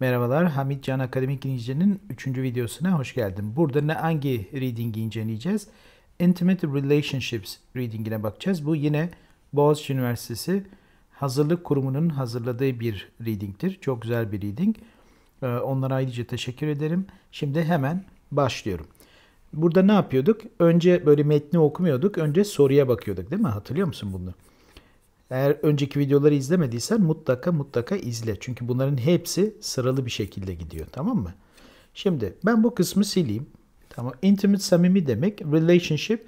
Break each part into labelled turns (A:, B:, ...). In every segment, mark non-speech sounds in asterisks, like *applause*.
A: Merhabalar, Hamit Can Akademik İnce'nin 3. videosuna hoş geldin. Burada ne hangi reading'i inceleyeceğiz? Intimate Relationships reading'ine bakacağız. Bu yine Boğaziçi Üniversitesi Hazırlık Kurumu'nun hazırladığı bir reading'tir. Çok güzel bir reading. Ee, onlara ayrıca teşekkür ederim. Şimdi hemen başlıyorum. Burada ne yapıyorduk? Önce böyle metni okumuyorduk. Önce soruya bakıyorduk değil mi? Hatırlıyor musun bunu? Eğer önceki videoları izlemediysen mutlaka mutlaka izle. Çünkü bunların hepsi sıralı bir şekilde gidiyor. Tamam mı? Şimdi ben bu kısmı sileyim. Tamam. Intimate samimi demek. Relationship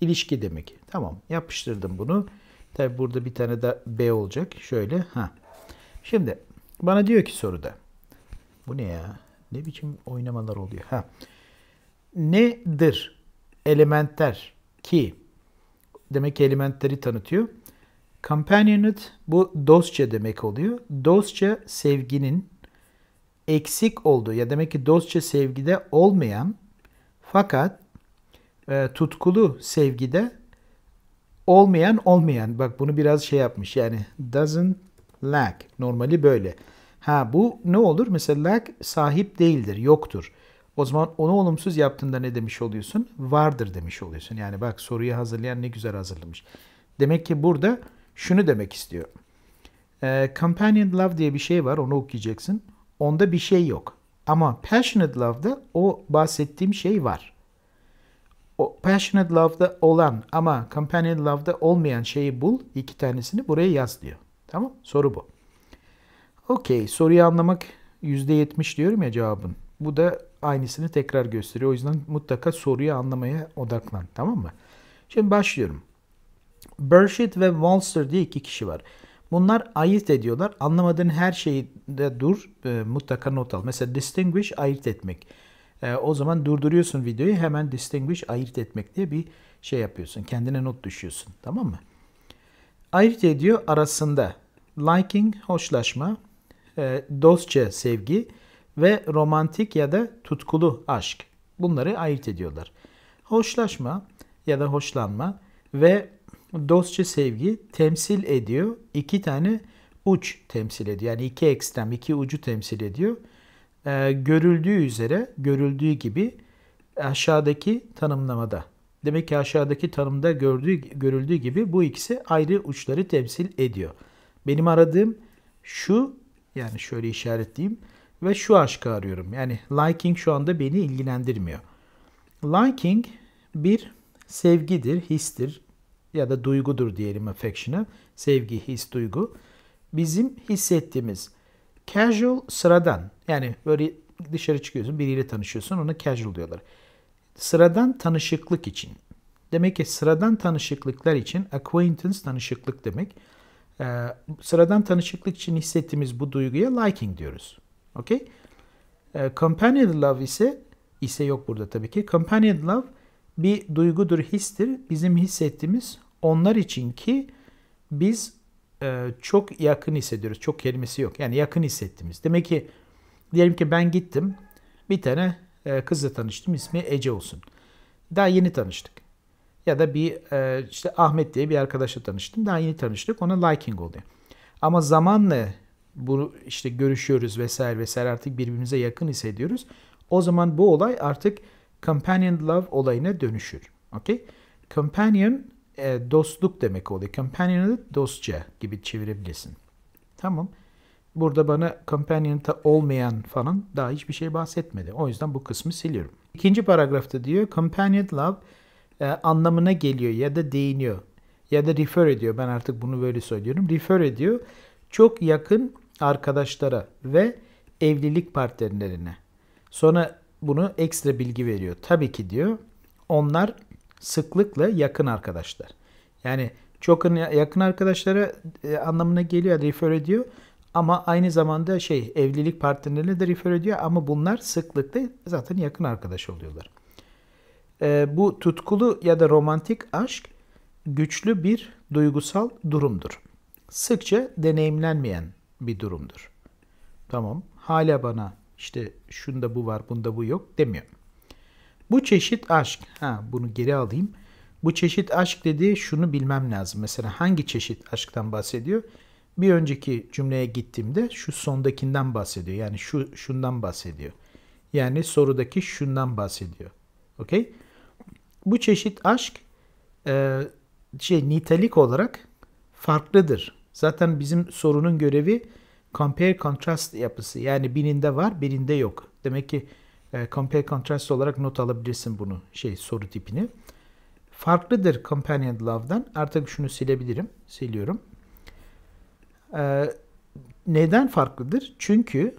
A: ilişki demek. Tamam. Yapıştırdım bunu. Tabi burada bir tane de B olacak. Şöyle. ha. Şimdi bana diyor ki soruda. Bu ne ya? Ne biçim oynamalar oluyor? Ha nedir? elementer ki demek ki elementleri tanıtıyor. Companionate bu dostça demek oluyor. Dostça sevginin eksik olduğu ya demek ki dostça sevgide olmayan fakat e, tutkulu sevgide olmayan olmayan. Bak bunu biraz şey yapmış yani doesn't lack normali böyle. Ha bu ne olur? Mesela lack sahip değildir, yoktur. O zaman onu olumsuz yaptığında ne demiş oluyorsun? Vardır demiş oluyorsun. Yani bak soruyu hazırlayan ne güzel hazırlamış. Demek ki burada şunu demek istiyor. E, companion love diye bir şey var. Onu okuyacaksın. Onda bir şey yok. Ama passionate love'da o bahsettiğim şey var. O passionate love'da olan ama companion love'da olmayan şeyi bul. iki tanesini buraya yaz diyor. Tamam? Soru bu. Okey. Soruyu anlamak %70 diyorum ya cevabın. Bu da aynısını tekrar gösteriyor. O yüzden mutlaka soruyu anlamaya odaklan. Tamam mı? Şimdi başlıyorum. Burchett ve Walser diye iki kişi var. Bunlar ayırt ediyorlar. Anlamadığın her şeyde dur. E, mutlaka not al. Mesela distinguish ayırt etmek. E, o zaman durduruyorsun videoyu. Hemen distinguish ayırt etmek diye bir şey yapıyorsun. Kendine not düşüyorsun. Tamam mı? Ayırt ediyor arasında. Liking hoşlaşma. E, dostça sevgi ve romantik ya da tutkulu aşk. Bunları ayırt ediyorlar. Hoşlaşma ya da hoşlanma ve dostça sevgi temsil ediyor. İki tane uç temsil ediyor. Yani iki ekstrem, iki ucu temsil ediyor. Ee, görüldüğü üzere, görüldüğü gibi aşağıdaki tanımlamada. Demek ki aşağıdaki tanımda gördüğü, görüldüğü gibi bu ikisi ayrı uçları temsil ediyor. Benim aradığım şu, yani şöyle işaretleyeyim ve şu aşkı arıyorum. Yani liking şu anda beni ilgilendirmiyor. Liking bir sevgidir, histir ya da duygudur diyelim affection'a. Sevgi, his, duygu. Bizim hissettiğimiz casual sıradan yani böyle dışarı çıkıyorsun biriyle tanışıyorsun ona casual diyorlar. Sıradan tanışıklık için. Demek ki sıradan tanışıklıklar için acquaintance tanışıklık demek. Ee, sıradan tanışıklık için hissettiğimiz bu duyguya liking diyoruz. Okay? E, companion love ise ise yok burada tabii ki. Companion love bir duygudur, histir. Bizim hissettiğimiz onlar için ki biz e, çok yakın hissediyoruz. Çok kelimesi yok. Yani yakın hissettiğimiz. Demek ki diyelim ki ben gittim. Bir tane e, kızla tanıştım. İsmi Ece olsun. Daha yeni tanıştık. Ya da bir e, işte Ahmet diye bir arkadaşla tanıştım. Daha yeni tanıştık. Ona liking oluyor. Ama zamanla bunu işte görüşüyoruz vesaire vesaire artık birbirimize yakın hissediyoruz. O zaman bu olay artık companion love olayına dönüşür. Okay? Companion e, dostluk demek oluyor. Companion'ı dostça gibi çevirebilirsin. Tamam. Burada bana companion'ta olmayan falan daha hiçbir şey bahsetmedi. O yüzden bu kısmı siliyorum. İkinci paragrafta diyor companion love e, anlamına geliyor ya da değiniyor ya da refer ediyor. Ben artık bunu böyle söylüyorum. Refer ediyor. Çok yakın arkadaşlara ve evlilik partnerlerine. Sonra bunu ekstra bilgi veriyor. Tabii ki diyor onlar sıklıkla yakın arkadaşlar. Yani çok yakın arkadaşlara e, anlamına geliyor, refer ediyor. Ama aynı zamanda şey evlilik partnerlerine de refer ediyor ama bunlar sıklıkla zaten yakın arkadaş oluyorlar. E, bu tutkulu ya da romantik aşk güçlü bir duygusal durumdur. Sıkça deneyimlenmeyen bir durumdur. Tamam. Hala bana işte şunda bu var, bunda bu yok demiyor. Bu çeşit aşk. Ha bunu geri alayım. Bu çeşit aşk dediği şunu bilmem lazım. Mesela hangi çeşit aşktan bahsediyor? Bir önceki cümleye gittiğimde şu sondakinden bahsediyor. Yani şu şundan bahsediyor. Yani sorudaki şundan bahsediyor. Okey? Bu çeşit aşk e, şey nitelik olarak farklıdır. Zaten bizim sorunun görevi compare contrast yapısı. Yani birinde var birinde yok. Demek ki e, compare contrast olarak not alabilirsin bunu şey soru tipini. Farklıdır companion love'dan. Artık şunu silebilirim. Siliyorum. E, neden farklıdır? Çünkü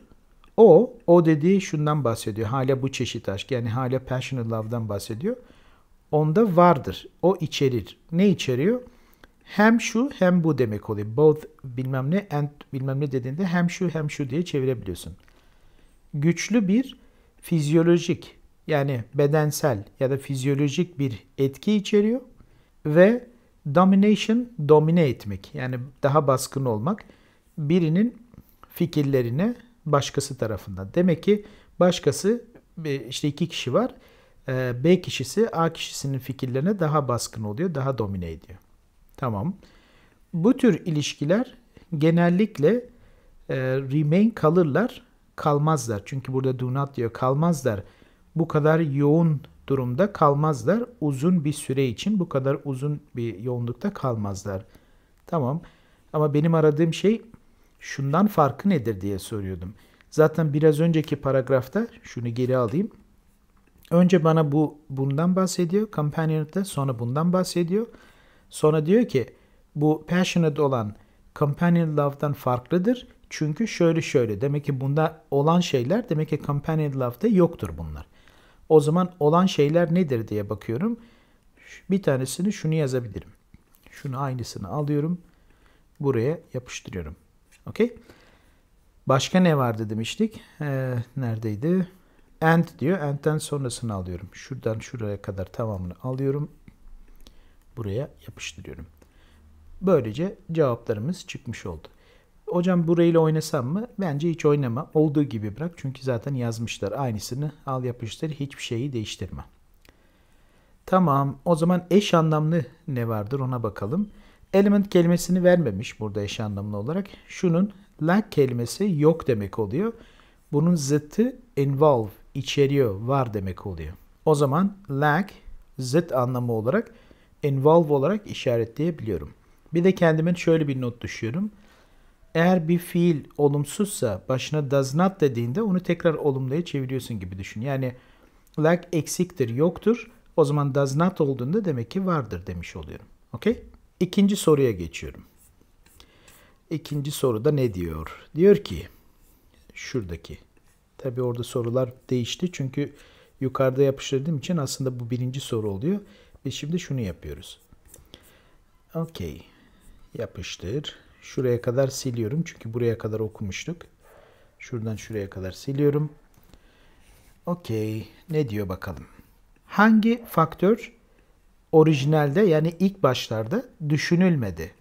A: o, o dediği şundan bahsediyor. Hala bu çeşit aşk. Yani hala passionate love'dan bahsediyor. Onda vardır. O içerir. Ne içeriyor? hem şu hem bu demek oluyor. Both bilmem ne and bilmem ne dediğinde hem şu hem şu diye çevirebiliyorsun. Güçlü bir fizyolojik yani bedensel ya da fizyolojik bir etki içeriyor ve domination domine etmek yani daha baskın olmak birinin fikirlerine başkası tarafından. Demek ki başkası işte iki kişi var. Ee, B kişisi A kişisinin fikirlerine daha baskın oluyor, daha domine ediyor. Tamam. Bu tür ilişkiler genellikle e, remain kalırlar, kalmazlar. Çünkü burada do not diyor kalmazlar. Bu kadar yoğun durumda kalmazlar. Uzun bir süre için bu kadar uzun bir yoğunlukta kalmazlar. Tamam. Ama benim aradığım şey şundan farkı nedir diye soruyordum. Zaten biraz önceki paragrafta şunu geri alayım. Önce bana bu bundan bahsediyor. Companion'da sonra bundan bahsediyor. Sonra diyor ki bu passionate olan companion love'dan farklıdır. Çünkü şöyle şöyle demek ki bunda olan şeyler demek ki companion love'da yoktur bunlar. O zaman olan şeyler nedir diye bakıyorum. Bir tanesini şunu yazabilirim. Şunu aynısını alıyorum. Buraya yapıştırıyorum. Okey. Başka ne vardı demiştik. Ee, neredeydi? End diyor. End'den sonrasını alıyorum. Şuradan şuraya kadar tamamını alıyorum buraya yapıştırıyorum. Böylece cevaplarımız çıkmış oldu. Hocam burayla oynasam mı? Bence hiç oynama. Olduğu gibi bırak. Çünkü zaten yazmışlar. Aynısını al yapıştır. Hiçbir şeyi değiştirme. Tamam. O zaman eş anlamlı ne vardır ona bakalım. Element kelimesini vermemiş burada eş anlamlı olarak. Şunun lack kelimesi yok demek oluyor. Bunun zıttı involve, içeriyor, var demek oluyor. O zaman lack zıt anlamı olarak involve olarak işaretleyebiliyorum. Bir de kendime şöyle bir not düşüyorum. Eğer bir fiil olumsuzsa başına does not dediğinde onu tekrar olumluya çeviriyorsun gibi düşün. Yani like eksiktir, yoktur. O zaman does not olduğunda demek ki vardır demiş oluyorum. Okey? İkinci soruya geçiyorum. İkinci soruda ne diyor? Diyor ki şuradaki. Tabii orada sorular değişti çünkü yukarıda yapıştırdığım için aslında bu birinci soru oluyor. Ve şimdi şunu yapıyoruz. Okey. Yapıştır. Şuraya kadar siliyorum. Çünkü buraya kadar okumuştuk. Şuradan şuraya kadar siliyorum. Okey. Ne diyor bakalım. Hangi faktör orijinalde yani ilk başlarda düşünülmedi?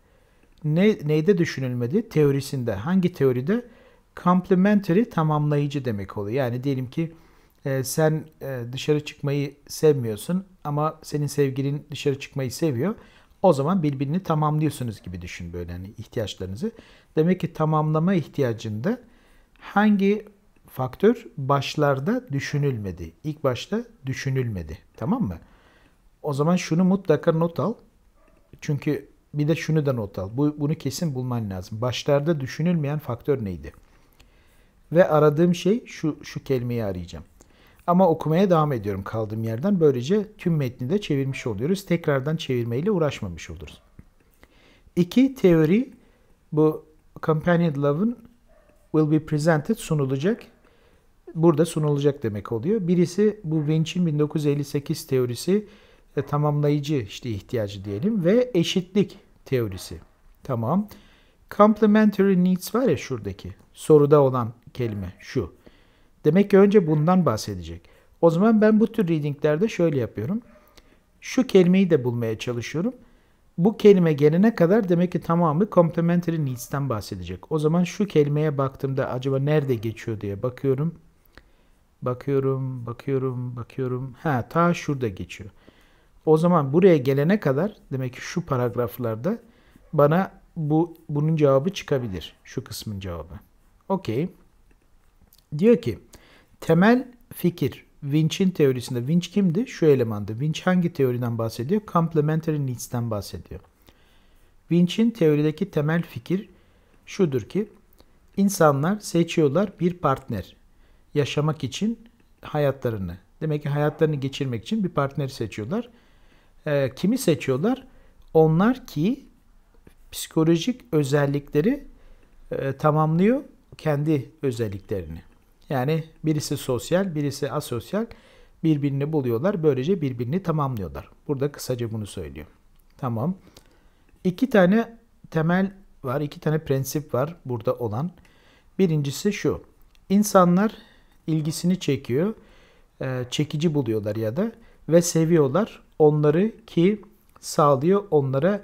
A: Ne, neyde düşünülmedi? Teorisinde. Hangi teoride? Complementary tamamlayıcı demek oluyor. Yani diyelim ki e, sen e, dışarı çıkmayı sevmiyorsun ama senin sevgilin dışarı çıkmayı seviyor. O zaman birbirini tamamlıyorsunuz gibi düşün böyle hani ihtiyaçlarınızı. Demek ki tamamlama ihtiyacında hangi faktör başlarda düşünülmedi. İlk başta düşünülmedi. Tamam mı? O zaman şunu mutlaka not al. Çünkü bir de şunu da not al. Bu, bunu kesin bulman lazım. Başlarda düşünülmeyen faktör neydi? Ve aradığım şey şu, şu kelimeyi arayacağım. Ama okumaya devam ediyorum kaldığım yerden. Böylece tüm metni de çevirmiş oluyoruz. Tekrardan çevirmeyle uğraşmamış oluruz. İki teori bu Companion Love'ın will be presented sunulacak. Burada sunulacak demek oluyor. Birisi bu Winch'in 1958 teorisi e, tamamlayıcı işte ihtiyacı diyelim ve eşitlik teorisi. Tamam. Complementary needs var ya şuradaki soruda olan kelime şu. Demek ki önce bundan bahsedecek. O zaman ben bu tür readinglerde şöyle yapıyorum. Şu kelimeyi de bulmaya çalışıyorum. Bu kelime gelene kadar demek ki tamamı complementary needs'ten bahsedecek. O zaman şu kelimeye baktığımda acaba nerede geçiyor diye bakıyorum. Bakıyorum, bakıyorum, bakıyorum. Ha ta şurada geçiyor. O zaman buraya gelene kadar demek ki şu paragraflarda bana bu bunun cevabı çıkabilir. Şu kısmın cevabı. Okey. Diyor ki temel fikir Winch'in teorisinde Winch kimdi? Şu elemandı. Winch hangi teoriden bahsediyor? Complementary needs'ten bahsediyor. Winch'in teorideki temel fikir şudur ki insanlar seçiyorlar bir partner yaşamak için hayatlarını. Demek ki hayatlarını geçirmek için bir partneri seçiyorlar. E, kimi seçiyorlar? Onlar ki psikolojik özellikleri e, tamamlıyor kendi özelliklerini. Yani birisi sosyal, birisi asosyal birbirini buluyorlar. Böylece birbirini tamamlıyorlar. Burada kısaca bunu söylüyor. Tamam. İki tane temel var, iki tane prensip var burada olan. Birincisi şu. İnsanlar ilgisini çekiyor, e, çekici buluyorlar ya da ve seviyorlar onları ki sağlıyor onlara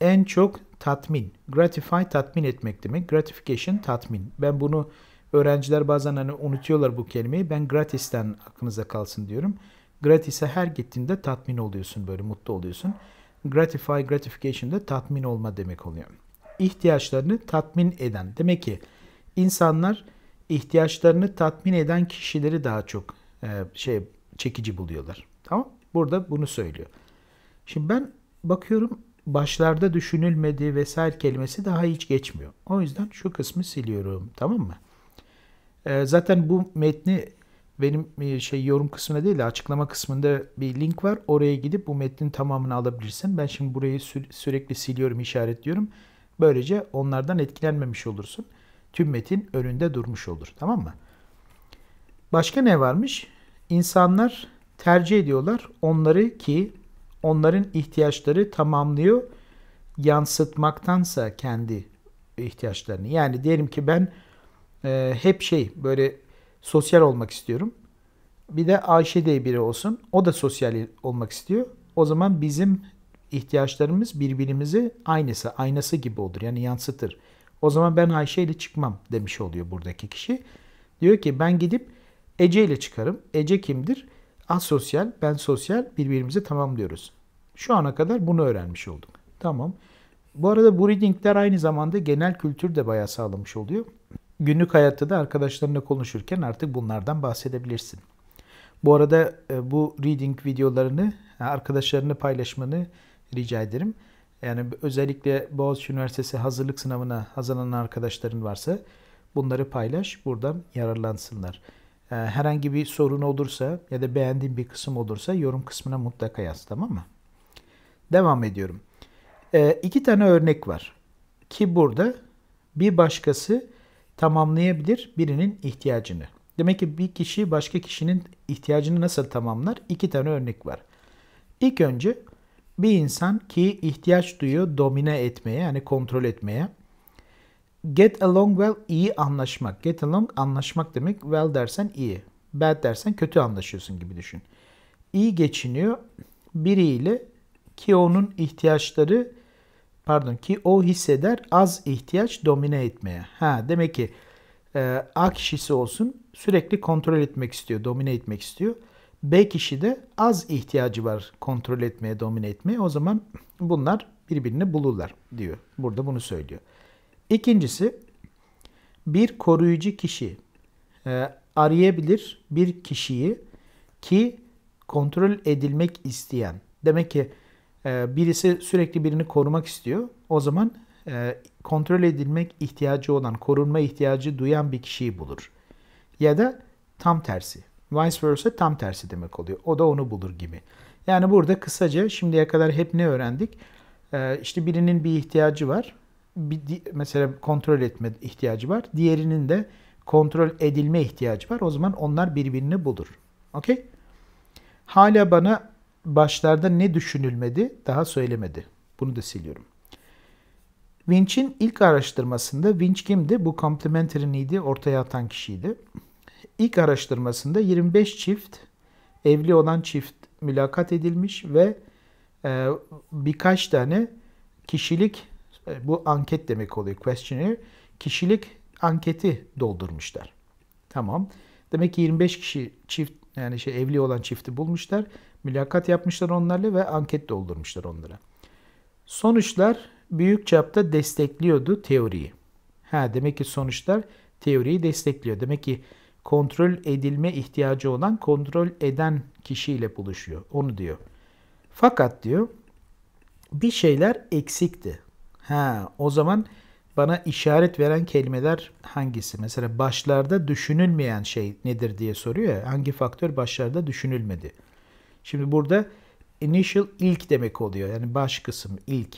A: en çok tatmin. Gratify tatmin etmek demek. Gratification tatmin. Ben bunu Öğrenciler bazen hani unutuyorlar bu kelimeyi. Ben gratisten aklınıza kalsın diyorum. Gratis'e her gittiğinde tatmin oluyorsun böyle mutlu oluyorsun. Gratify, gratification de tatmin olma demek oluyor. İhtiyaçlarını tatmin eden. Demek ki insanlar ihtiyaçlarını tatmin eden kişileri daha çok e, şey çekici buluyorlar. Tamam? Burada bunu söylüyor. Şimdi ben bakıyorum başlarda düşünülmediği vesaire kelimesi daha hiç geçmiyor. O yüzden şu kısmı siliyorum. Tamam mı? E, zaten bu metni benim e, şey yorum kısmına değil de açıklama kısmında bir link var. Oraya gidip bu metnin tamamını alabilirsin. Ben şimdi burayı sü- sürekli siliyorum, işaretliyorum. Böylece onlardan etkilenmemiş olursun. Tüm metin önünde durmuş olur. Tamam mı? Başka ne varmış? İnsanlar tercih ediyorlar onları ki onların ihtiyaçları tamamlıyor yansıtmaktansa kendi ihtiyaçlarını. Yani diyelim ki ben e, hep şey böyle sosyal olmak istiyorum. Bir de Ayşe diye biri olsun. O da sosyal olmak istiyor. O zaman bizim ihtiyaçlarımız birbirimizi aynısı, aynası gibi olur. Yani yansıtır. O zaman ben Ayşe ile çıkmam demiş oluyor buradaki kişi. Diyor ki ben gidip Ece ile çıkarım. Ece kimdir? Asosyal, ben sosyal birbirimizi tamamlıyoruz. Şu ana kadar bunu öğrenmiş olduk. Tamam. Bu arada bu readingler aynı zamanda genel kültür de bayağı sağlamış oluyor günlük hayatta da arkadaşlarınla konuşurken artık bunlardan bahsedebilirsin. Bu arada e, bu reading videolarını arkadaşlarını paylaşmanı rica ederim. Yani özellikle Boğaziçi Üniversitesi hazırlık sınavına hazırlanan arkadaşların varsa bunları paylaş. Buradan yararlansınlar. E, herhangi bir sorun olursa ya da beğendiğin bir kısım olursa yorum kısmına mutlaka yaz tamam mı? Devam ediyorum. E, iki tane örnek var. Ki burada bir başkası tamamlayabilir birinin ihtiyacını. Demek ki bir kişi başka kişinin ihtiyacını nasıl tamamlar? İki tane örnek var. İlk önce bir insan ki ihtiyaç duyuyor domine etmeye yani kontrol etmeye. Get along well iyi anlaşmak. Get along anlaşmak demek well dersen iyi. Bad dersen kötü anlaşıyorsun gibi düşün. İyi geçiniyor biriyle ki onun ihtiyaçları pardon ki o hisseder az ihtiyaç domine etmeye. Ha demek ki e, A kişisi olsun sürekli kontrol etmek istiyor, domine etmek istiyor. B kişi de az ihtiyacı var kontrol etmeye, domine etmeye. O zaman bunlar birbirini bulurlar diyor. Burada bunu söylüyor. İkincisi bir koruyucu kişi e, arayabilir bir kişiyi ki kontrol edilmek isteyen. Demek ki ee, birisi sürekli birini korumak istiyor. O zaman e, kontrol edilmek ihtiyacı olan, korunma ihtiyacı duyan bir kişiyi bulur. Ya da tam tersi. Vice versa tam tersi demek oluyor. O da onu bulur gibi. Yani burada kısaca şimdiye kadar hep ne öğrendik? Ee, işte birinin bir ihtiyacı var. Bir, mesela kontrol etme ihtiyacı var. Diğerinin de kontrol edilme ihtiyacı var. O zaman onlar birbirini bulur. Okey? Hala bana başlarda ne düşünülmedi daha söylemedi. Bunu da siliyorum. Winch'in ilk araştırmasında Winch kimdi? Bu complementary need'i ortaya atan kişiydi. İlk araştırmasında 25 çift evli olan çift mülakat edilmiş ve e, birkaç tane kişilik e, bu anket demek oluyor questionnaire kişilik anketi doldurmuşlar. Tamam. Demek ki 25 kişi çift yani şey evli olan çifti bulmuşlar. Mülakat yapmışlar onlarla ve anket doldurmuşlar onlara. Sonuçlar büyük çapta destekliyordu teoriyi. Ha demek ki sonuçlar teoriyi destekliyor. Demek ki kontrol edilme ihtiyacı olan kontrol eden kişiyle buluşuyor. Onu diyor. Fakat diyor bir şeyler eksikti. Ha o zaman bana işaret veren kelimeler hangisi? Mesela başlarda düşünülmeyen şey nedir diye soruyor ya. Hangi faktör başlarda düşünülmedi? Şimdi burada initial ilk demek oluyor. Yani baş kısım ilk.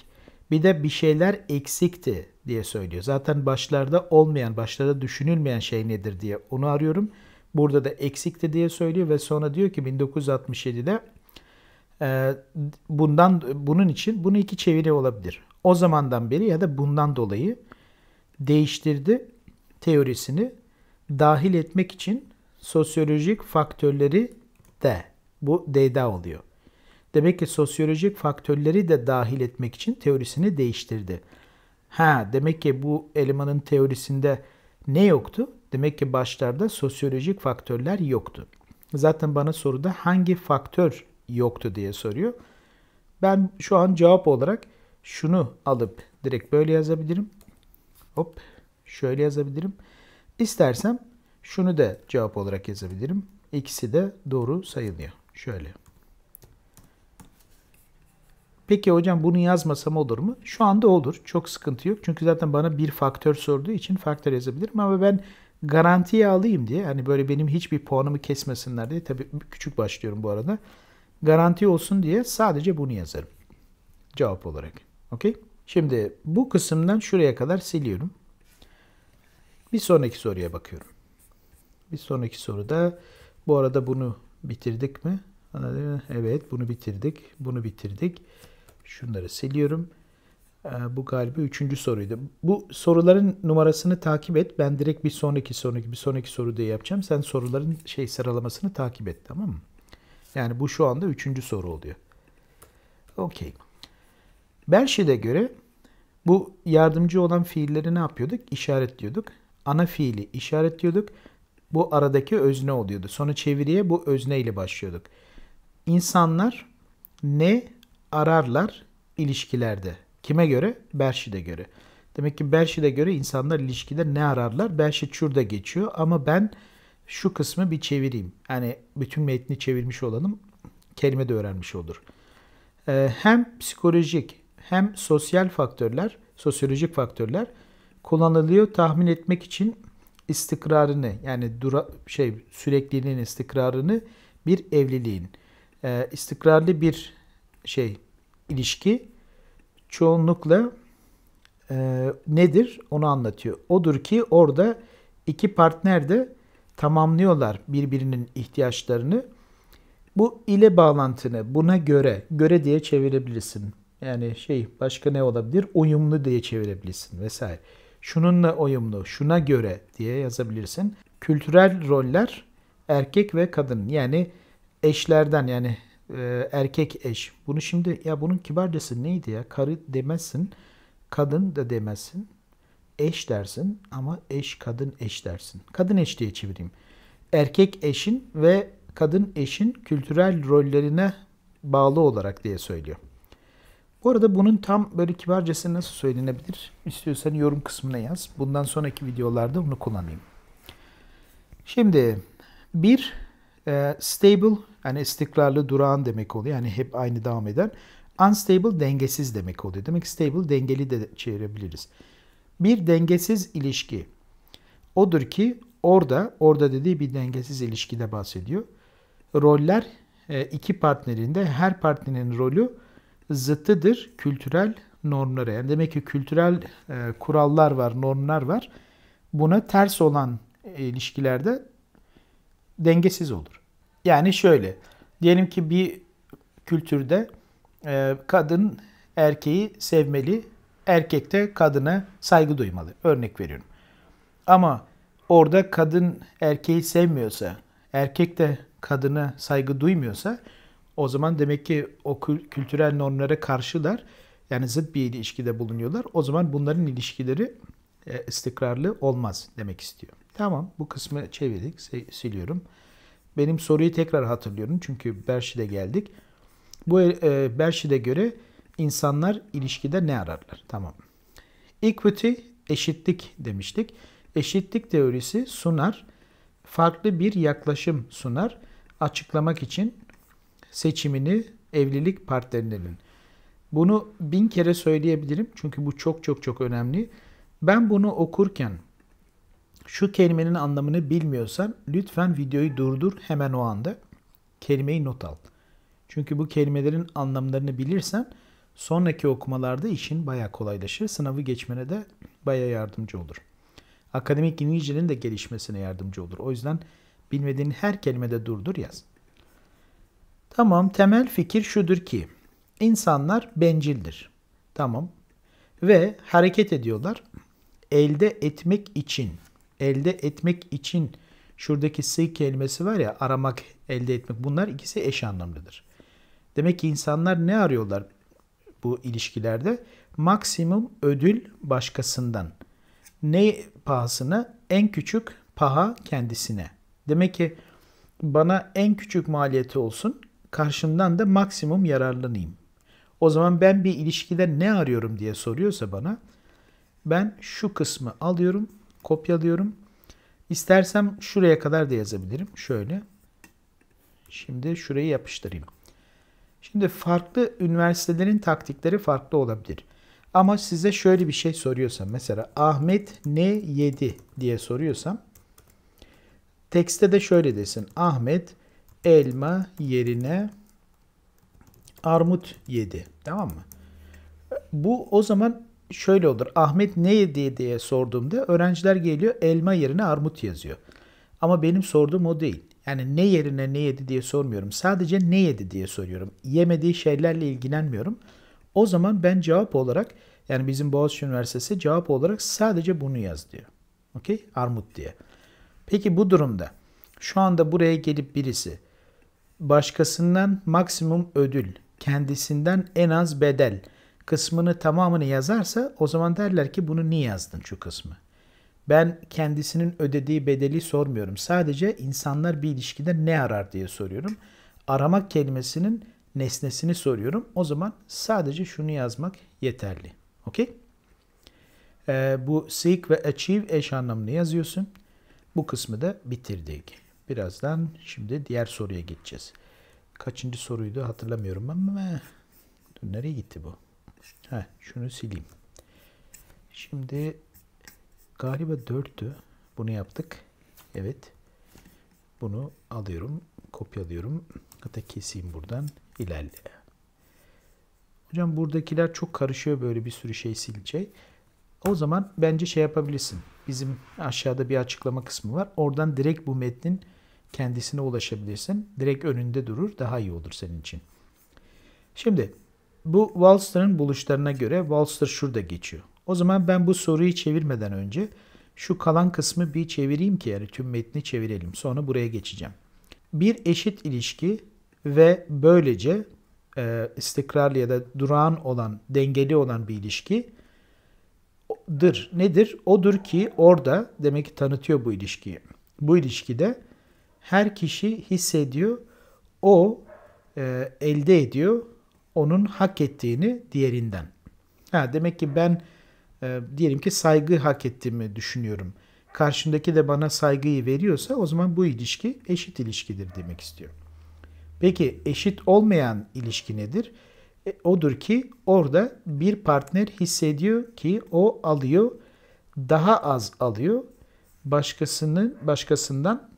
A: Bir de bir şeyler eksikti diye söylüyor. Zaten başlarda olmayan, başlarda düşünülmeyen şey nedir diye onu arıyorum. Burada da eksikti diye söylüyor ve sonra diyor ki 1967'de e, bundan bunun için bunu iki çeviri olabilir. O zamandan beri ya da bundan dolayı değiştirdi teorisini dahil etmek için sosyolojik faktörleri de bu Deyda oluyor. Demek ki sosyolojik faktörleri de dahil etmek için teorisini değiştirdi. Ha demek ki bu elemanın teorisinde ne yoktu? Demek ki başlarda sosyolojik faktörler yoktu. Zaten bana soruda hangi faktör yoktu diye soruyor. Ben şu an cevap olarak şunu alıp direkt böyle yazabilirim. Hop şöyle yazabilirim. İstersem şunu da cevap olarak yazabilirim. İkisi de doğru sayılıyor. Şöyle. Peki hocam bunu yazmasam olur mu? Şu anda olur. Çok sıkıntı yok. Çünkü zaten bana bir faktör sorduğu için faktör yazabilirim. Ama ben garantiye alayım diye. Hani böyle benim hiçbir puanımı kesmesinler diye. Tabii küçük başlıyorum bu arada. Garanti olsun diye sadece bunu yazarım. Cevap olarak. Okey? Şimdi bu kısımdan şuraya kadar siliyorum. Bir sonraki soruya bakıyorum. Bir sonraki soruda bu arada bunu bitirdik mi? Evet bunu bitirdik. Bunu bitirdik. Şunları siliyorum. Ee, bu galiba üçüncü soruydu. Bu soruların numarasını takip et. Ben direkt bir sonraki sonraki bir sonraki soru diye yapacağım. Sen soruların şey sıralamasını takip et tamam mı? Yani bu şu anda üçüncü soru oluyor. Okey. Berşe'de göre bu yardımcı olan fiilleri ne yapıyorduk? İşaretliyorduk. Ana fiili işaretliyorduk. Bu aradaki özne oluyordu. Sonra çeviriye bu özne ile başlıyorduk. İnsanlar ne ararlar ilişkilerde? Kime göre? Berşid'e göre. Demek ki Berşid'e göre insanlar ilişkide ne ararlar? Berşid şurada geçiyor ama ben şu kısmı bir çevireyim. Yani bütün metni çevirmiş olalım. Kelime de öğrenmiş olur. Ee, hem psikolojik hem sosyal faktörler, sosyolojik faktörler kullanılıyor tahmin etmek için istikrarını yani dura, şey sürekliliğin istikrarını bir evliliğin e, istikrarlı bir şey ilişki çoğunlukla e, nedir onu anlatıyor. Odur ki orada iki partner de tamamlıyorlar birbirinin ihtiyaçlarını. Bu ile bağlantını buna göre, göre diye çevirebilirsin. Yani şey başka ne olabilir? Uyumlu diye çevirebilirsin vesaire. Şununla uyumlu, şuna göre diye yazabilirsin. Kültürel roller erkek ve kadın yani eşlerden yani e, erkek eş. Bunu şimdi ya bunun kibarcası neydi ya? Karı demezsin, kadın da demezsin. Eş dersin ama eş kadın eş dersin. Kadın eş diye çevireyim. Erkek eşin ve kadın eşin kültürel rollerine bağlı olarak diye söylüyor. Bu arada bunun tam böyle kibarcası nasıl söylenebilir? İstiyorsan yorum kısmına yaz. Bundan sonraki videolarda bunu kullanayım. Şimdi bir e, stable yani istikrarlı durağan demek oluyor. Yani hep aynı devam eden. Unstable dengesiz demek oluyor. Demek stable dengeli de çevirebiliriz. Bir dengesiz ilişki. Odur ki orada, orada dediği bir dengesiz ilişkide bahsediyor. Roller e, iki partnerinde her partnerin rolü zıttıdır kültürel normlara. Yani demek ki kültürel e, kurallar var, normlar var. Buna ters olan e, ilişkilerde dengesiz olur. Yani şöyle, diyelim ki bir kültürde e, kadın erkeği sevmeli, erkek de kadına saygı duymalı. Örnek veriyorum. Ama orada kadın erkeği sevmiyorsa, erkek de kadına saygı duymuyorsa o zaman demek ki o kültürel normlara karşılar. Yani zıt bir ilişkide bulunuyorlar. O zaman bunların ilişkileri e, istikrarlı olmaz demek istiyor. Tamam bu kısmı çevirdik, siliyorum. Benim soruyu tekrar hatırlıyorum çünkü Berşid'e geldik. Bu e, Berşid'e göre insanlar ilişkide ne ararlar? Tamam. Equity, eşitlik demiştik. Eşitlik teorisi sunar, farklı bir yaklaşım sunar. Açıklamak için seçimini evlilik partnerinin. Bunu bin kere söyleyebilirim çünkü bu çok çok çok önemli. Ben bunu okurken şu kelimenin anlamını bilmiyorsan lütfen videoyu durdur hemen o anda. Kelimeyi not al. Çünkü bu kelimelerin anlamlarını bilirsen sonraki okumalarda işin bayağı kolaylaşır. Sınavı geçmene de bayağı yardımcı olur. Akademik İngilizcenin de gelişmesine yardımcı olur. O yüzden bilmediğin her kelimede durdur yaz. Tamam temel fikir şudur ki insanlar bencildir. Tamam. Ve hareket ediyorlar. Elde etmek için, elde etmek için şuradaki sı kelimesi var ya aramak, elde etmek bunlar ikisi eş anlamlıdır. Demek ki insanlar ne arıyorlar bu ilişkilerde? Maksimum ödül başkasından. Ne pahasına? En küçük paha kendisine. Demek ki bana en küçük maliyeti olsun karşımdan da maksimum yararlanayım. O zaman ben bir ilişkide ne arıyorum diye soruyorsa bana ben şu kısmı alıyorum, kopyalıyorum. İstersem şuraya kadar da yazabilirim. Şöyle. Şimdi şurayı yapıştırayım. Şimdi farklı üniversitelerin taktikleri farklı olabilir. Ama size şöyle bir şey soruyorsam mesela Ahmet ne yedi diye soruyorsam tekste de şöyle desin. Ahmet elma yerine armut yedi. Tamam mı? Bu o zaman şöyle olur. Ahmet ne yedi diye sorduğumda öğrenciler geliyor elma yerine armut yazıyor. Ama benim sorduğum o değil. Yani ne yerine ne yedi diye sormuyorum. Sadece ne yedi diye soruyorum. Yemediği şeylerle ilgilenmiyorum. O zaman ben cevap olarak yani bizim Boğaziçi Üniversitesi cevap olarak sadece bunu yaz diyor. Okey? Armut diye. Peki bu durumda şu anda buraya gelip birisi başkasından maksimum ödül, kendisinden en az bedel kısmını tamamını yazarsa o zaman derler ki bunu niye yazdın şu kısmı? Ben kendisinin ödediği bedeli sormuyorum. Sadece insanlar bir ilişkide ne arar diye soruyorum. Aramak kelimesinin nesnesini soruyorum. O zaman sadece şunu yazmak yeterli. Okey? Ee, bu seek ve achieve eş anlamını yazıyorsun. Bu kısmı da bitirdik birazdan şimdi diğer soruya geçeceğiz. Kaçıncı soruydu hatırlamıyorum ama Dur, nereye gitti bu? Heh, şunu sileyim. Şimdi galiba 4'tü. Bunu yaptık. Evet. Bunu alıyorum. Kopyalıyorum. Hatta keseyim buradan. İlerle. Hocam buradakiler çok karışıyor böyle bir sürü şey silince. O zaman bence şey yapabilirsin. Bizim aşağıda bir açıklama kısmı var. Oradan direkt bu metnin kendisine ulaşabilirsin. Direkt önünde durur daha iyi olur senin için. Şimdi bu Walster'ın buluşlarına göre Walster şurada geçiyor. O zaman ben bu soruyu çevirmeden önce şu kalan kısmı bir çevireyim ki yani tüm metni çevirelim. Sonra buraya geçeceğim. Bir eşit ilişki ve böylece e, istikrarlı ya da durağan olan, dengeli olan bir ilişkidir. Nedir? Odur ki orada demek ki tanıtıyor bu ilişkiyi. Bu ilişkide her kişi hissediyor. O e, elde ediyor onun hak ettiğini diğerinden. Ha, demek ki ben e, diyelim ki saygı hak ettiğimi düşünüyorum. Karşımdaki de bana saygıyı veriyorsa o zaman bu ilişki eşit ilişkidir demek istiyor. Peki eşit olmayan ilişki nedir? E, odur ki orada bir partner hissediyor ki o alıyor, daha az alıyor. Başkasının başkasından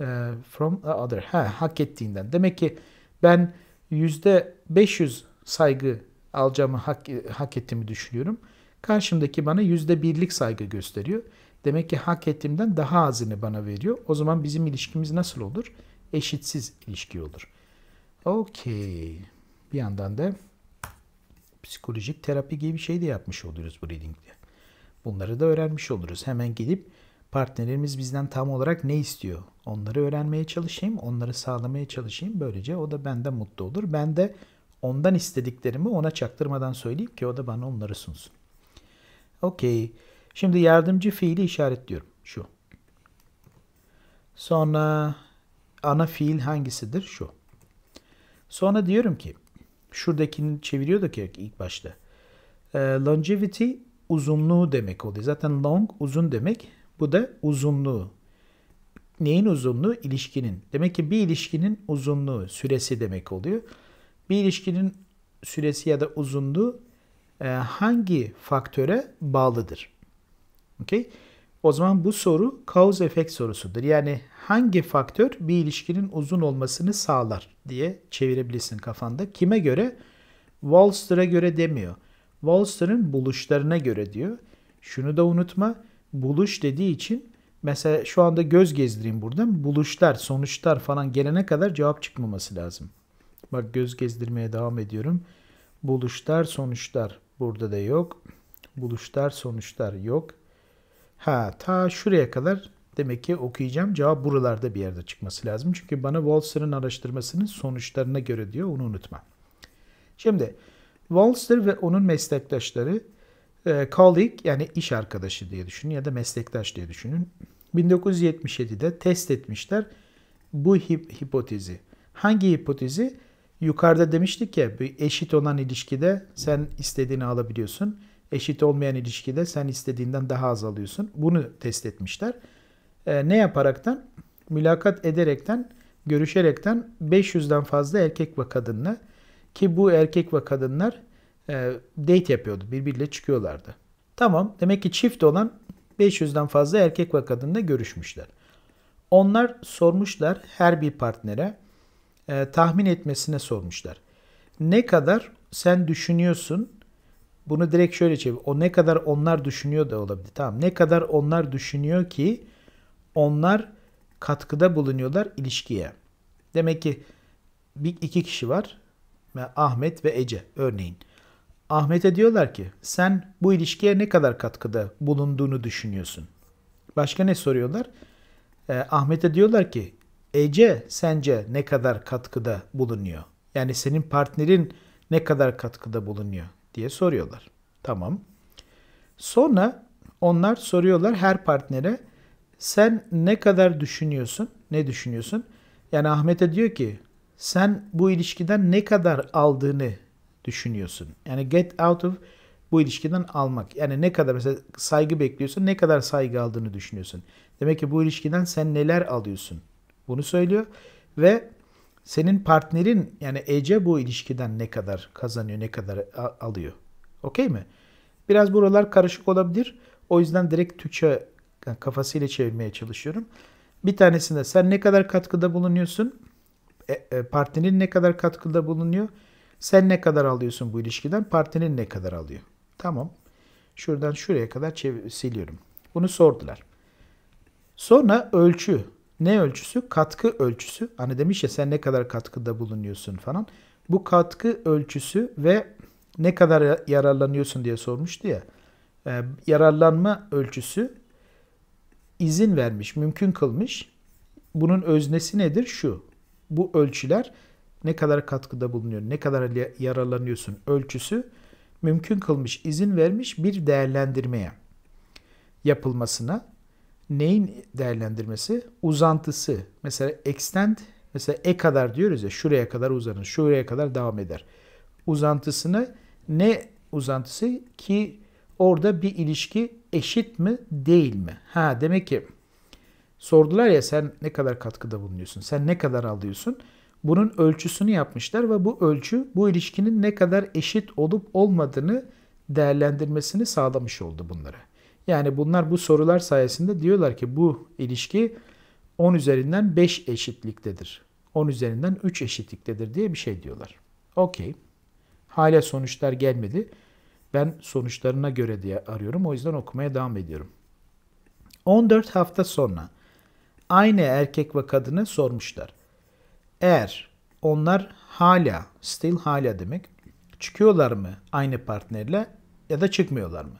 A: e, from the other. Ha, hak ettiğinden. Demek ki ben yüzde 500 saygı alacağımı hak, hak ettiğimi düşünüyorum. Karşımdaki bana yüzde birlik saygı gösteriyor. Demek ki hak ettiğimden daha azını bana veriyor. O zaman bizim ilişkimiz nasıl olur? Eşitsiz ilişki olur. Okey. Bir yandan da psikolojik terapi gibi bir şey de yapmış oluruz bu reading'de. Bunları da öğrenmiş oluruz. Hemen gidip partnerimiz bizden tam olarak ne istiyor? Onları öğrenmeye çalışayım, onları sağlamaya çalışayım. Böylece o da benden mutlu olur. Ben de ondan istediklerimi ona çaktırmadan söyleyeyim ki o da bana onları sunsun. Okey. Şimdi yardımcı fiili işaretliyorum. Şu. Sonra ana fiil hangisidir? Şu. Sonra diyorum ki şuradakini çeviriyorduk ya ilk başta. Ee, longevity uzunluğu demek oluyor. Zaten long uzun demek. Bu da uzunluğu. Neyin uzunluğu? İlişkinin. Demek ki bir ilişkinin uzunluğu, süresi demek oluyor. Bir ilişkinin süresi ya da uzunluğu e, hangi faktöre bağlıdır? Okay? O zaman bu soru cause effect sorusudur. Yani hangi faktör bir ilişkinin uzun olmasını sağlar diye çevirebilirsin kafanda. Kime göre? Wallster'a göre demiyor. Wallster'ın buluşlarına göre diyor. Şunu da unutma buluş dediği için mesela şu anda göz gezdireyim buradan. Buluşlar, sonuçlar falan gelene kadar cevap çıkmaması lazım. Bak göz gezdirmeye devam ediyorum. Buluşlar, sonuçlar burada da yok. Buluşlar, sonuçlar yok. Ha ta şuraya kadar demek ki okuyacağım. Cevap buralarda bir yerde çıkması lazım. Çünkü bana Walser'ın araştırmasının sonuçlarına göre diyor. Onu unutma. Şimdi Walser ve onun meslektaşları e, colleague yani iş arkadaşı diye düşünün ya da meslektaş diye düşünün. 1977'de test etmişler bu hip hipotezi. Hangi hipotezi? Yukarıda demiştik ya eşit olan ilişkide sen istediğini alabiliyorsun. Eşit olmayan ilişkide sen istediğinden daha az alıyorsun. Bunu test etmişler. E, ne yaparaktan? Mülakat ederekten, görüşerekten 500'den fazla erkek ve kadınla ki bu erkek ve kadınlar e, date yapıyordu. Birbiriyle çıkıyorlardı. Tamam demek ki çift olan 500'den fazla erkek ve kadınla görüşmüşler. Onlar sormuşlar her bir partnere e, tahmin etmesine sormuşlar. Ne kadar sen düşünüyorsun bunu direkt şöyle çevir. O ne kadar onlar düşünüyor da olabilir. Tamam ne kadar onlar düşünüyor ki onlar katkıda bulunuyorlar ilişkiye. Demek ki bir, iki kişi var. Ahmet ve Ece örneğin. Ahmet'e diyorlar ki sen bu ilişkiye ne kadar katkıda bulunduğunu düşünüyorsun? Başka ne soruyorlar? E, Ahmet'e diyorlar ki Ece sence ne kadar katkıda bulunuyor? Yani senin partnerin ne kadar katkıda bulunuyor diye soruyorlar. Tamam. Sonra onlar soruyorlar her partnere sen ne kadar düşünüyorsun? Ne düşünüyorsun? Yani Ahmet'e diyor ki sen bu ilişkiden ne kadar aldığını düşünüyorsun. Yani get out of bu ilişkiden almak. Yani ne kadar mesela saygı bekliyorsun, ne kadar saygı aldığını düşünüyorsun. Demek ki bu ilişkiden sen neler alıyorsun? Bunu söylüyor ve senin partnerin yani Ece bu ilişkiden ne kadar kazanıyor, ne kadar alıyor. Okey mi? Biraz buralar karışık olabilir. O yüzden direkt Türkçe kafasıyla çevirmeye çalışıyorum. Bir tanesinde sen ne kadar katkıda bulunuyorsun? E, e, partnerin ne kadar katkıda bulunuyor? Sen ne kadar alıyorsun bu ilişkiden? Partinin ne kadar alıyor? Tamam. Şuradan şuraya kadar siliyorum. Bunu sordular. Sonra ölçü. Ne ölçüsü? Katkı ölçüsü. Hani demiş ya sen ne kadar katkıda bulunuyorsun falan. Bu katkı ölçüsü ve ne kadar yararlanıyorsun diye sormuştu ya. Ee, yararlanma ölçüsü izin vermiş, mümkün kılmış. Bunun öznesi nedir? Şu. Bu ölçüler ne kadar katkıda bulunuyor, ne kadar yaralanıyorsun ölçüsü mümkün kılmış, izin vermiş bir değerlendirmeye yapılmasına neyin değerlendirmesi? Uzantısı. Mesela extend, mesela e kadar diyoruz ya şuraya kadar uzanır, şuraya kadar devam eder. Uzantısını ne uzantısı ki orada bir ilişki eşit mi değil mi? Ha demek ki sordular ya sen ne kadar katkıda bulunuyorsun, sen ne kadar alıyorsun? bunun ölçüsünü yapmışlar ve bu ölçü bu ilişkinin ne kadar eşit olup olmadığını değerlendirmesini sağlamış oldu bunlara. Yani bunlar bu sorular sayesinde diyorlar ki bu ilişki 10 üzerinden 5 eşitliktedir. 10 üzerinden 3 eşitliktedir diye bir şey diyorlar. Okey. Hala sonuçlar gelmedi. Ben sonuçlarına göre diye arıyorum. O yüzden okumaya devam ediyorum. 14 hafta sonra aynı erkek ve kadını sormuşlar. Eğer onlar hala, still hala demek, çıkıyorlar mı aynı partnerle ya da çıkmıyorlar mı?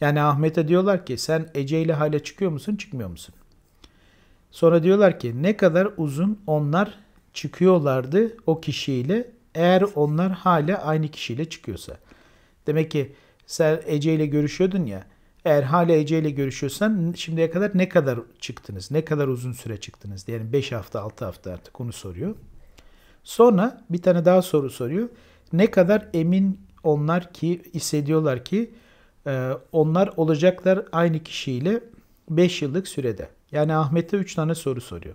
A: Yani Ahmet'e diyorlar ki sen Ece ile hala çıkıyor musun, çıkmıyor musun? Sonra diyorlar ki ne kadar uzun onlar çıkıyorlardı o kişiyle eğer onlar hala aynı kişiyle çıkıyorsa. Demek ki sen Ece ile görüşüyordun ya eğer hala Ece ile görüşüyorsan şimdiye kadar ne kadar çıktınız? Ne kadar uzun süre çıktınız? yani 5 hafta 6 hafta artık onu soruyor. Sonra bir tane daha soru soruyor. Ne kadar emin onlar ki hissediyorlar ki e, onlar olacaklar aynı kişiyle 5 yıllık sürede. Yani Ahmet'e 3 tane soru soruyor.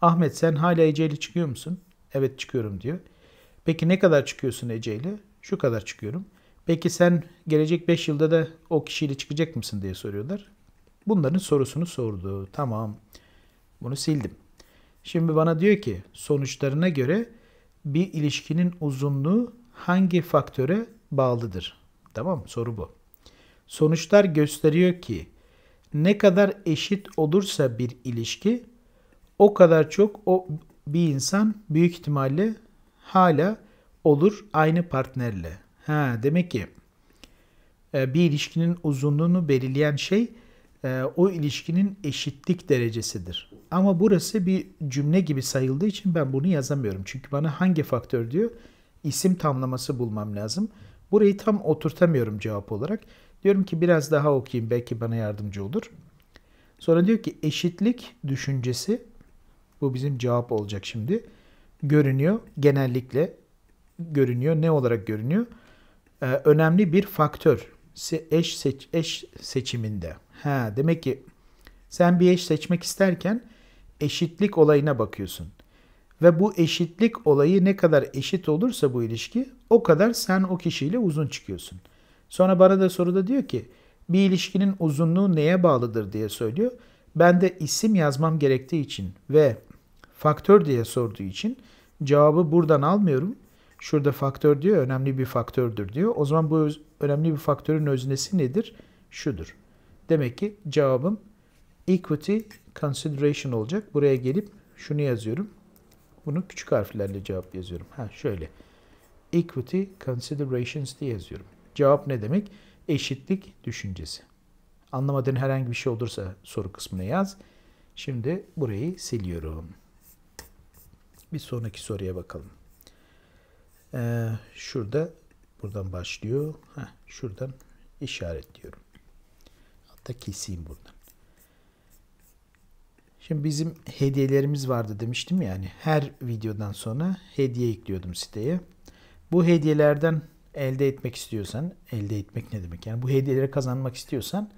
A: Ahmet sen hala Ece ile çıkıyor musun? Evet çıkıyorum diyor. Peki ne kadar çıkıyorsun Ece ile? Şu kadar çıkıyorum. Peki sen gelecek 5 yılda da o kişiyle çıkacak mısın diye soruyorlar. Bunların sorusunu sordu. Tamam. Bunu sildim. Şimdi bana diyor ki sonuçlarına göre bir ilişkinin uzunluğu hangi faktöre bağlıdır? Tamam mı? Soru bu. Sonuçlar gösteriyor ki ne kadar eşit olursa bir ilişki o kadar çok o bir insan büyük ihtimalle hala olur aynı partnerle. Ha, demek ki e, bir ilişkinin uzunluğunu belirleyen şey e, o ilişkinin eşitlik derecesidir. Ama burası bir cümle gibi sayıldığı için ben bunu yazamıyorum. Çünkü bana hangi faktör diyor? İsim tamlaması bulmam lazım. Burayı tam oturtamıyorum cevap olarak. Diyorum ki biraz daha okuyayım belki bana yardımcı olur. Sonra diyor ki eşitlik düşüncesi bu bizim cevap olacak şimdi. Görünüyor genellikle görünüyor. Ne olarak görünüyor? e, önemli bir faktör eş, seç, eş seçiminde. Ha, demek ki sen bir eş seçmek isterken eşitlik olayına bakıyorsun. Ve bu eşitlik olayı ne kadar eşit olursa bu ilişki o kadar sen o kişiyle uzun çıkıyorsun. Sonra bana da soruda diyor ki bir ilişkinin uzunluğu neye bağlıdır diye söylüyor. Ben de isim yazmam gerektiği için ve faktör diye sorduğu için cevabı buradan almıyorum. Şurada faktör diyor önemli bir faktördür diyor. O zaman bu öz, önemli bir faktörün öznesi nedir? Şudur. Demek ki cevabım equity consideration olacak. Buraya gelip şunu yazıyorum. Bunu küçük harflerle cevap yazıyorum. Ha şöyle. Equity considerations diye yazıyorum. Cevap ne demek? Eşitlik düşüncesi. Anlamadığın herhangi bir şey olursa soru kısmına yaz. Şimdi burayı siliyorum. Bir sonraki soruya bakalım. Ee, şurada buradan başlıyor. Heh, şuradan işaretliyorum. Hatta keseyim buradan. Şimdi bizim hediyelerimiz vardı demiştim yani. Her videodan sonra hediye ekliyordum siteye. Bu hediyelerden elde etmek istiyorsan, elde etmek ne demek? Yani bu hediyeleri kazanmak istiyorsan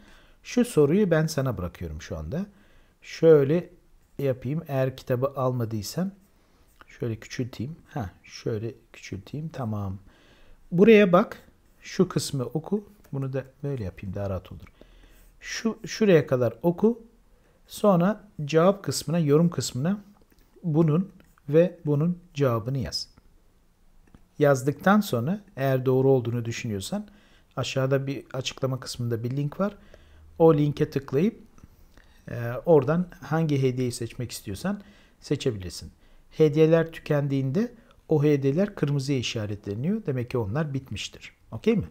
A: şu soruyu ben sana bırakıyorum şu anda. Şöyle yapayım. Eğer kitabı almadıysan Şöyle küçülteyim. Ha, şöyle küçülteyim. Tamam. Buraya bak. Şu kısmı oku. Bunu da böyle yapayım daha rahat olur. Şu şuraya kadar oku. Sonra cevap kısmına, yorum kısmına bunun ve bunun cevabını yaz. Yazdıktan sonra eğer doğru olduğunu düşünüyorsan aşağıda bir açıklama kısmında bir link var. O linke tıklayıp e, oradan hangi hediyeyi seçmek istiyorsan seçebilirsin hediyeler tükendiğinde o hediyeler kırmızıya işaretleniyor. Demek ki onlar bitmiştir. Okey mi?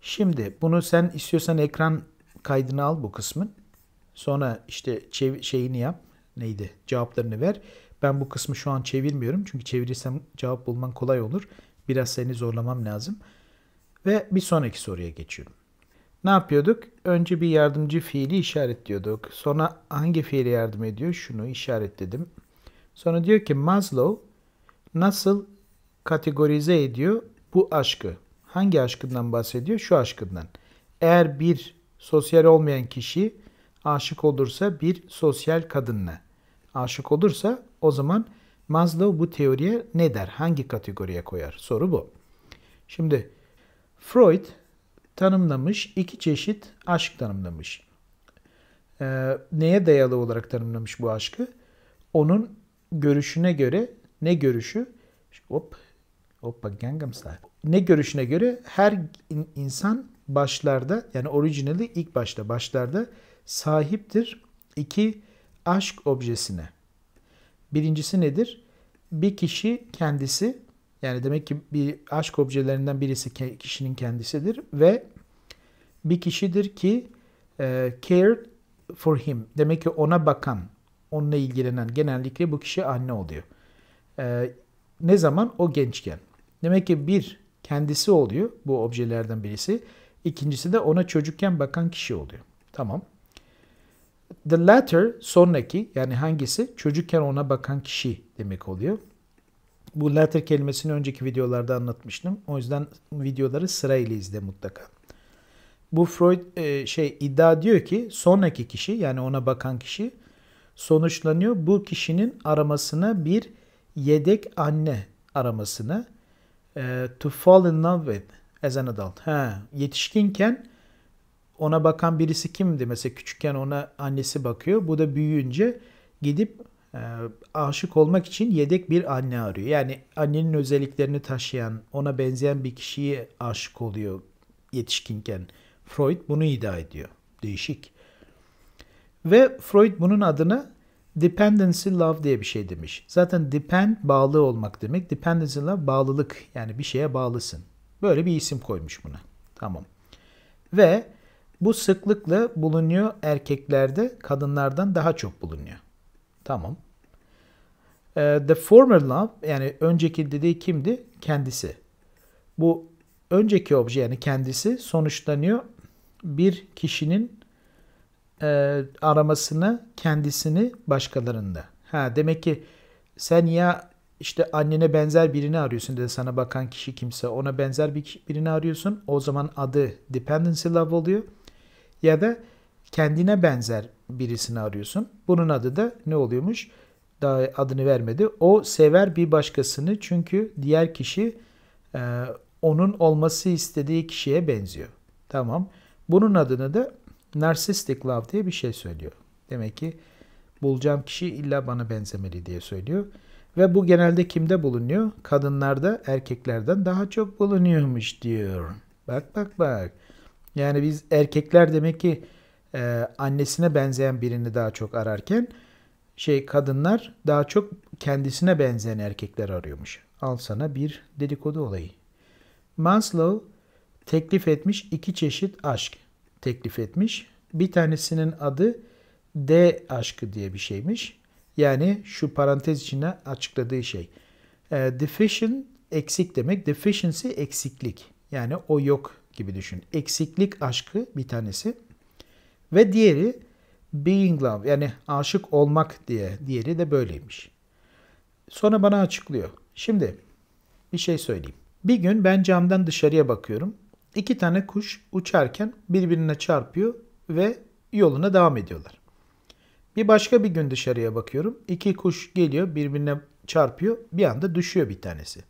A: Şimdi bunu sen istiyorsan ekran kaydını al bu kısmın. Sonra işte şeyini yap. Neydi? Cevaplarını ver. Ben bu kısmı şu an çevirmiyorum. Çünkü çevirirsem cevap bulman kolay olur. Biraz seni zorlamam lazım. Ve bir sonraki soruya geçiyorum. Ne yapıyorduk? Önce bir yardımcı fiili işaretliyorduk. Sonra hangi fiile yardım ediyor? Şunu işaretledim. Sonra diyor ki Maslow nasıl kategorize ediyor bu aşkı? Hangi aşkından bahsediyor? Şu aşkından. Eğer bir sosyal olmayan kişi aşık olursa bir sosyal kadınla aşık olursa o zaman Maslow bu teoriye ne der? Hangi kategoriye koyar? Soru bu. Şimdi Freud tanımlamış iki çeşit aşk tanımlamış. Ee, neye dayalı olarak tanımlamış bu aşkı? Onun görüşüne göre ne görüşü? Hop, hoppa Gangnam Style. Ne görüşüne göre her insan başlarda yani orijinali ilk başta başlarda sahiptir iki aşk objesine. Birincisi nedir? Bir kişi kendisi yani demek ki bir aşk objelerinden birisi kişinin kendisidir ve bir kişidir ki e, cared for him demek ki ona bakan onunla ilgilenen genellikle bu kişi anne oluyor. Ee, ne zaman? O gençken. Demek ki bir kendisi oluyor bu objelerden birisi. İkincisi de ona çocukken bakan kişi oluyor. Tamam. The latter sonraki yani hangisi? Çocukken ona bakan kişi demek oluyor. Bu latter kelimesini önceki videolarda anlatmıştım. O yüzden videoları sırayla izle mutlaka. Bu Freud e, şey iddia diyor ki sonraki kişi yani ona bakan kişi sonuçlanıyor. Bu kişinin aramasına bir yedek anne aramasına e, to fall in love with as an adult. Ha, yetişkinken ona bakan birisi kimdi? Mesela küçükken ona annesi bakıyor. Bu da büyüyünce gidip e, aşık olmak için yedek bir anne arıyor. Yani annenin özelliklerini taşıyan, ona benzeyen bir kişiye aşık oluyor yetişkinken. Freud bunu iddia ediyor. Değişik. Ve Freud bunun adını dependency love diye bir şey demiş. Zaten depend bağlı olmak demek. Dependency love bağlılık yani bir şeye bağlısın. Böyle bir isim koymuş buna. Tamam. Ve bu sıklıkla bulunuyor erkeklerde kadınlardan daha çok bulunuyor. Tamam. Ee, the former love yani önceki dediği kimdi? Kendisi. Bu önceki obje yani kendisi sonuçlanıyor bir kişinin e, aramasını kendisini başkalarında. Ha demek ki sen ya işte annene benzer birini arıyorsun dedi sana bakan kişi kimse ona benzer bir birini arıyorsun. O zaman adı dependency love oluyor. Ya da kendine benzer birisini arıyorsun. Bunun adı da ne oluyormuş? Daha adını vermedi. O sever bir başkasını çünkü diğer kişi e, onun olması istediği kişiye benziyor. Tamam. Bunun adını da narcissistic love diye bir şey söylüyor. Demek ki bulacağım kişi illa bana benzemeli diye söylüyor. Ve bu genelde kimde bulunuyor? Kadınlarda erkeklerden daha çok bulunuyormuş diyor. Bak bak bak. Yani biz erkekler demek ki e, annesine benzeyen birini daha çok ararken şey kadınlar daha çok kendisine benzeyen erkekler arıyormuş. Al sana bir dedikodu olayı. Maslow teklif etmiş iki çeşit aşk teklif etmiş. Bir tanesinin adı D aşkı diye bir şeymiş. Yani şu parantez içinde açıkladığı şey. E, ee, deficient eksik demek. Deficiency eksiklik. Yani o yok gibi düşün. Eksiklik aşkı bir tanesi. Ve diğeri being love yani aşık olmak diye diğeri de böyleymiş. Sonra bana açıklıyor. Şimdi bir şey söyleyeyim. Bir gün ben camdan dışarıya bakıyorum. İki tane kuş uçarken birbirine çarpıyor ve yoluna devam ediyorlar. Bir başka bir gün dışarıya bakıyorum. İki kuş geliyor birbirine çarpıyor. Bir anda düşüyor bir tanesi.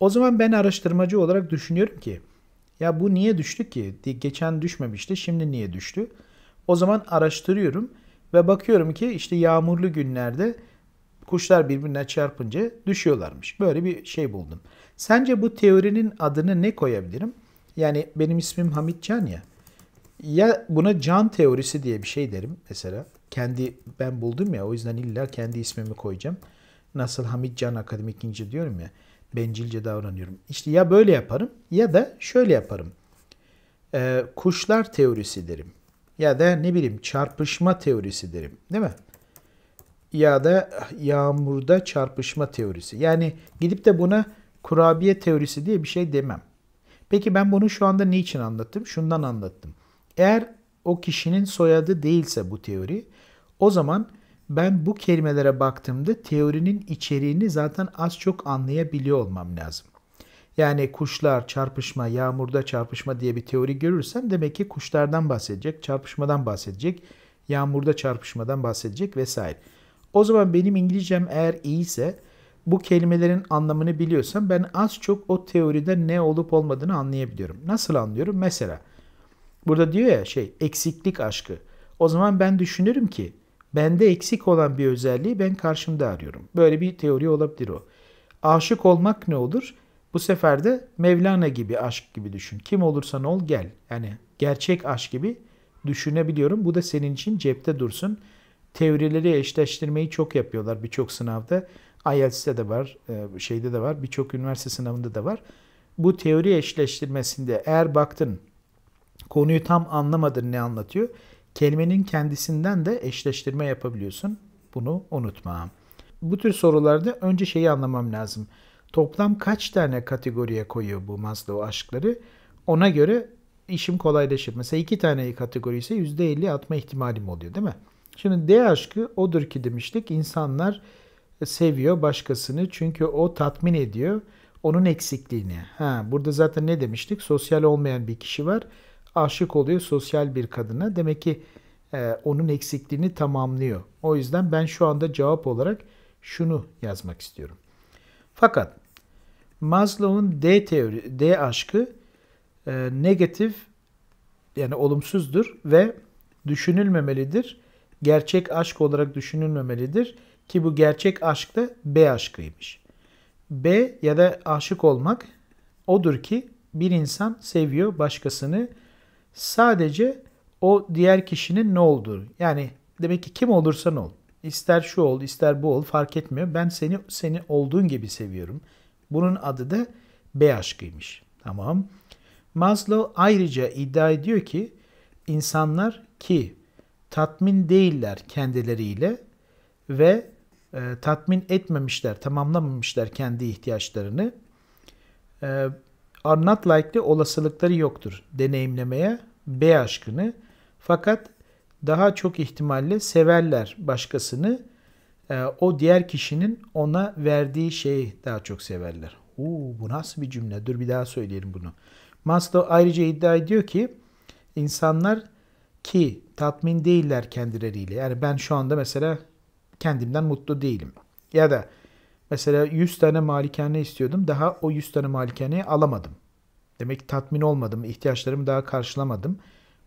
A: O zaman ben araştırmacı olarak düşünüyorum ki ya bu niye düştü ki? Geçen düşmemişti şimdi niye düştü? O zaman araştırıyorum ve bakıyorum ki işte yağmurlu günlerde kuşlar birbirine çarpınca düşüyorlarmış. Böyle bir şey buldum. Sence bu teorinin adını ne koyabilirim? Yani benim ismim Hamit Can ya. Ya buna can teorisi diye bir şey derim mesela. Kendi ben buldum ya o yüzden illa kendi ismimi koyacağım. Nasıl Hamit Can Akademik İnce diyorum ya. Bencilce davranıyorum. İşte ya böyle yaparım ya da şöyle yaparım. Ee, kuşlar teorisi derim. Ya da ne bileyim çarpışma teorisi derim. Değil mi? Ya da yağmurda çarpışma teorisi. Yani gidip de buna kurabiye teorisi diye bir şey demem. Peki ben bunu şu anda niçin anlattım? Şundan anlattım. Eğer o kişinin soyadı değilse bu teori o zaman ben bu kelimelere baktığımda teorinin içeriğini zaten az çok anlayabiliyor olmam lazım. Yani kuşlar çarpışma, yağmurda çarpışma diye bir teori görürsem demek ki kuşlardan bahsedecek, çarpışmadan bahsedecek, yağmurda çarpışmadan bahsedecek vesaire. O zaman benim İngilizcem eğer iyiyse bu kelimelerin anlamını biliyorsam ben az çok o teoride ne olup olmadığını anlayabiliyorum. Nasıl anlıyorum? Mesela burada diyor ya şey eksiklik aşkı. O zaman ben düşünürüm ki bende eksik olan bir özelliği ben karşımda arıyorum. Böyle bir teori olabilir o. Aşık olmak ne olur? Bu sefer de Mevlana gibi aşk gibi düşün. Kim olursan ol gel. Yani gerçek aşk gibi düşünebiliyorum. Bu da senin için cepte dursun. Teorileri eşleştirmeyi çok yapıyorlar birçok sınavda. IELTS'te de var, e, şeyde de var, birçok üniversite sınavında da var. Bu teori eşleştirmesinde eğer baktın konuyu tam anlamadın ne anlatıyor, kelimenin kendisinden de eşleştirme yapabiliyorsun. Bunu unutma. Bu tür sorularda önce şeyi anlamam lazım. Toplam kaç tane kategoriye koyuyor bu Maslow aşkları? Ona göre işim kolaylaşır. Mesela iki tane kategori ise %50 atma ihtimalim oluyor değil mi? Şimdi D aşkı odur ki demiştik insanlar seviyor başkasını çünkü o tatmin ediyor onun eksikliğini. Ha burada zaten ne demiştik? Sosyal olmayan bir kişi var. Aşık oluyor sosyal bir kadına. Demek ki e, onun eksikliğini tamamlıyor. O yüzden ben şu anda cevap olarak şunu yazmak istiyorum. Fakat Maslow'un D teori D aşkı e, negatif yani olumsuzdur ve düşünülmemelidir. Gerçek aşk olarak düşünülmemelidir ki bu gerçek aşk da B aşkıymış. B ya da aşık olmak odur ki bir insan seviyor başkasını sadece o diğer kişinin ne olduğu. Yani demek ki kim olursan ol. İster şu ol, ister bu ol fark etmiyor. Ben seni seni olduğun gibi seviyorum. Bunun adı da B aşkıymış. Tamam. Maslow ayrıca iddia ediyor ki insanlar ki tatmin değiller kendileriyle ve e, tatmin etmemişler, tamamlamamışlar kendi ihtiyaçlarını. E, are not likely olasılıkları yoktur deneyimlemeye B aşkını. Fakat daha çok ihtimalle severler başkasını. E, o diğer kişinin ona verdiği şeyi daha çok severler. Uu, bu nasıl bir cümle? Dur bir daha söyleyelim bunu. Maslow ayrıca iddia ediyor ki insanlar ki tatmin değiller kendileriyle. Yani ben şu anda mesela kendimden mutlu değilim. Ya da mesela 100 tane malikane istiyordum. Daha o 100 tane malikaneyi alamadım. Demek ki tatmin olmadım, ihtiyaçlarımı daha karşılamadım.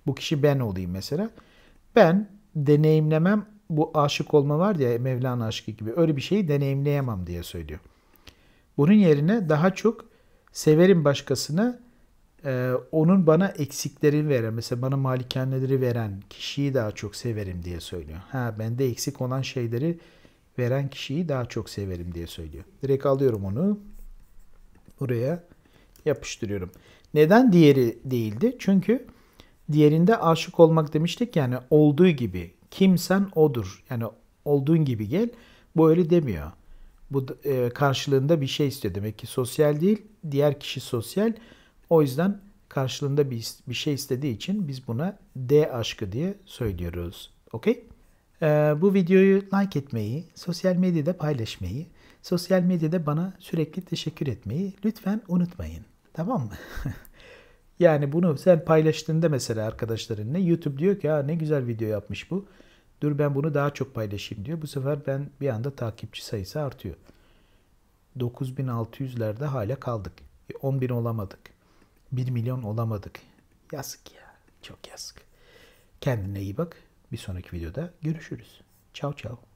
A: Bu kişi ben olayım mesela. Ben deneyimlemem bu aşık olma var ya Mevlana aşkı gibi öyle bir şeyi deneyimleyemem diye söylüyor. Bunun yerine daha çok severim başkasını e, onun bana eksiklerini veren, mesela bana malikaneleri veren kişiyi daha çok severim diye söylüyor. Ha bende eksik olan şeyleri veren kişiyi daha çok severim diye söylüyor. Direkt alıyorum onu. Buraya yapıştırıyorum. Neden diğeri değildi? Çünkü diğerinde aşık olmak demiştik yani olduğu gibi. Kimsen odur. Yani olduğun gibi gel. Bu öyle demiyor. Bu e, karşılığında bir şey istiyor. Demek ki sosyal değil. Diğer kişi sosyal. O yüzden karşılığında bir, bir şey istediği için biz buna D aşkı diye söylüyoruz. Okey? Ee, bu videoyu like etmeyi, sosyal medyada paylaşmayı, sosyal medyada bana sürekli teşekkür etmeyi lütfen unutmayın. Tamam mı? *laughs* yani bunu sen paylaştığında mesela arkadaşlarınla YouTube diyor ki ha ne güzel video yapmış bu. Dur ben bunu daha çok paylaşayım diyor. Bu sefer ben bir anda takipçi sayısı artıyor. 9600'lerde hala kaldık. 10.000 e, olamadık. 1 milyon olamadık. Yazık ya. Çok yazık. Kendine iyi bak. Bir sonraki videoda görüşürüz. Ciao ciao.